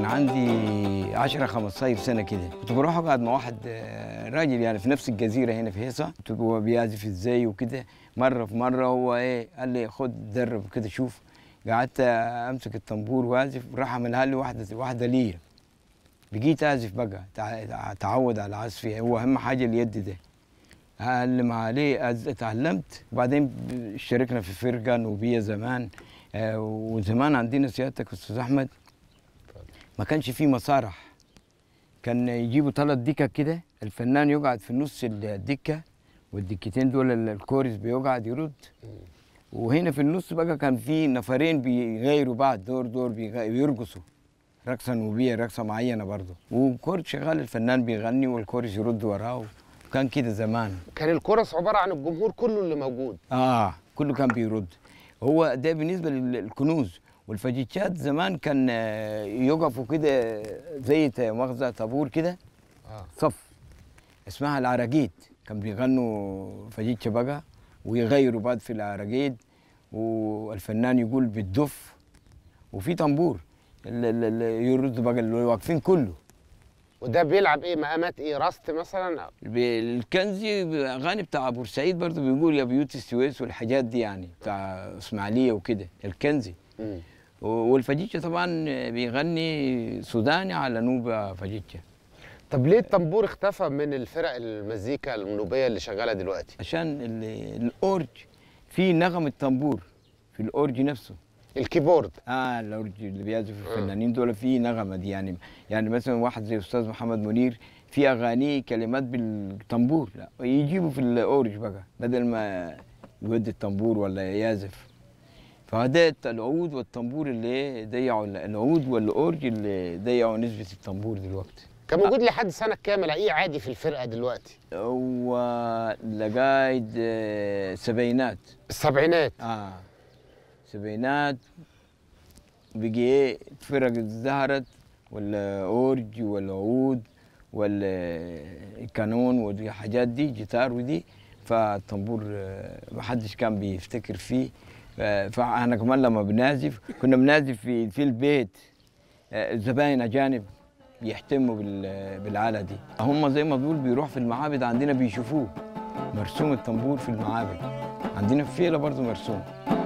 كان عندي 10 15 سنه كده كنت بروح اقعد مع واحد آه، راجل يعني في نفس الجزيره هنا في هيصه كنت هو بيعزف ازاي وكده مره في مره هو ايه قال لي خد درب كده شوف قعدت امسك الطنبور واعزف راح عملها لي واحده واحده ليا بقيت اعزف بقى اتعود على العزف هو اهم حاجه اليد ده علم عليه اتعلمت وبعدين اشتركنا في فرقه نوبيه زمان آه، وزمان عندنا سيادتك استاذ احمد ما كانش في مسارح كان يجيبوا ثلاث دكك كده الفنان يقعد في نص الدكه والدكتين دول الكورس بيقعد يرد وهنا في النص بقى كان في نفرين بيغيروا بعض دور دور بيرقصوا رقصه نوبيه رقصه معينه برضه والكورس شغال الفنان بيغني والكورس يرد وراه وكان كده زمان كان الكورس عباره عن الجمهور كله اللي موجود اه كله كان بيرد هو ده بالنسبه للكنوز والفجيتشات زمان كان آه، يقفوا كده زي مغزى طابور كده آه. صف اسمها العراقيد كان بيغنوا فجيتشة بقى ويغيروا بعد في العراقيد والفنان يقول بالدف وفي طنبور يرد بقى اللي واقفين كله وده بيلعب ايه مقامات ايه راست مثلا الكنزي اغاني بتاع بورسعيد برضه بيقول يا بيوت السويس والحاجات دي يعني بتاع اسماعيليه وكده الكنزي مم. والفجيتشه طبعا بيغني سوداني على نوبه فجيتشه طب ليه الطنبور اختفى من الفرق المزيكا النوبيه اللي شغاله دلوقتي عشان الاورج في نغم الطنبور في الاورج نفسه الكيبورد اه الاورج اللي بيعزف آه. الفنانين دول في نغمه دي يعني يعني مثلا واحد زي استاذ محمد منير في اغانيه كلمات بالطنبور لا يجيبوا في الاورج بقى بدل ما يودي الطنبور ولا يعزف فأداء العود والطنبور اللي ضيعوا العود والأورج اللي ضيعوا نسبة الطنبور دلوقتي كان موجود لحد سنة كام ألاقيه عادي في الفرقة دلوقتي؟ هو لقايد السبعينات آه، السبعينات؟ آه السبعينات بيجي إيه فرق ظهرت والأورج والعود والكانون آه، والحاجات دي جيتار ودي فالطنبور آه، محدش كان بيفتكر فيه فاحنا كمان لما بنعزف كنا بنعزف في في البيت الزباين اجانب بيهتموا بالآلة دي هم زي ما بيقول بيروح في المعابد عندنا بيشوفوه مرسوم الطنبور في المعابد عندنا في فيلة برضه مرسوم